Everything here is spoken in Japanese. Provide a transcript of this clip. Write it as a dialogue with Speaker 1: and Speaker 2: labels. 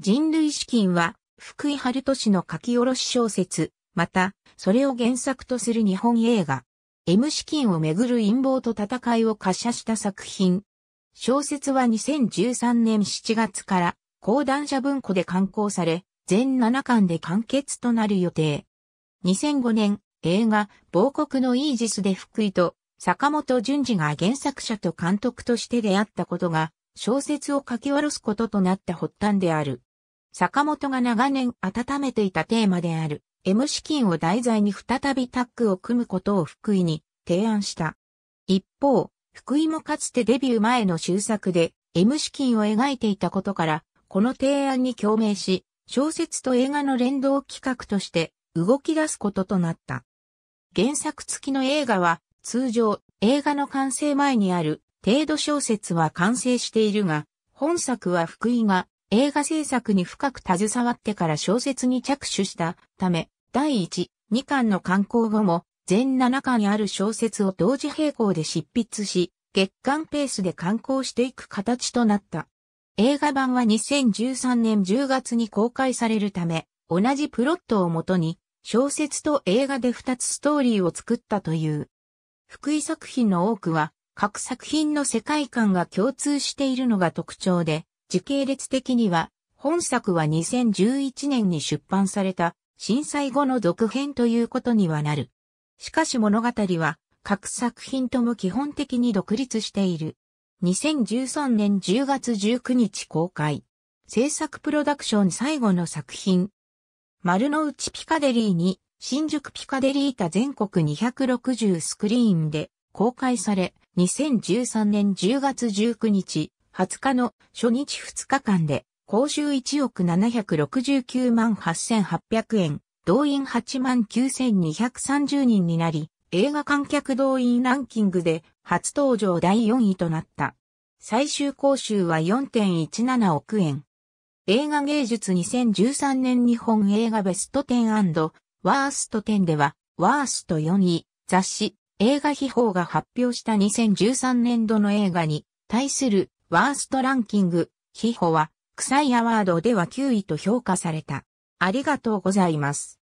Speaker 1: 人類資金は、福井春都市の書き下ろし小説、また、それを原作とする日本映画、M 資金をめぐる陰謀と戦いを滑車した作品。小説は2013年7月から、講談社文庫で刊行され、全7巻で完結となる予定。2005年、映画、亡国のイージスで福井と、坂本淳二が原作者と監督として出会ったことが、小説を書き下ろすこととなった発端である。坂本が長年温めていたテーマである M 資金を題材に再びタッグを組むことを福井に提案した。一方、福井もかつてデビュー前の終作で M 資金を描いていたことから、この提案に共鳴し、小説と映画の連動企画として動き出すこととなった。原作付きの映画は通常映画の完成前にある程度小説は完成しているが、本作は福井が映画制作に深く携わってから小説に着手したため、第1、2巻の刊行後も、全7巻ある小説を同時並行で執筆し、月間ペースで刊行していく形となった。映画版は2013年10月に公開されるため、同じプロットをもとに、小説と映画で2つストーリーを作ったという。福井作品の多くは、各作品の世界観が共通しているのが特徴で、時系列的には、本作は2011年に出版された震災後の続編ということにはなる。しかし物語は各作品とも基本的に独立している。2013年10月19日公開。制作プロダクション最後の作品。丸の内ピカデリーに新宿ピカデリータ全国260スクリーンで公開され、2013年10月19日、20日の初日2日間で、公衆1億769万8800円、動員8万9230人になり、映画観客動員ランキングで初登場第4位となった。最終公衆は4.17億円。映画芸術2013年日本映画ベスト10ワースト10では、ワースト4位、雑誌、映画秘宝が発表した2013年度の映画に対するワーストランキング、ヒホは、臭いアワードでは9位と評価された。ありがとうございます。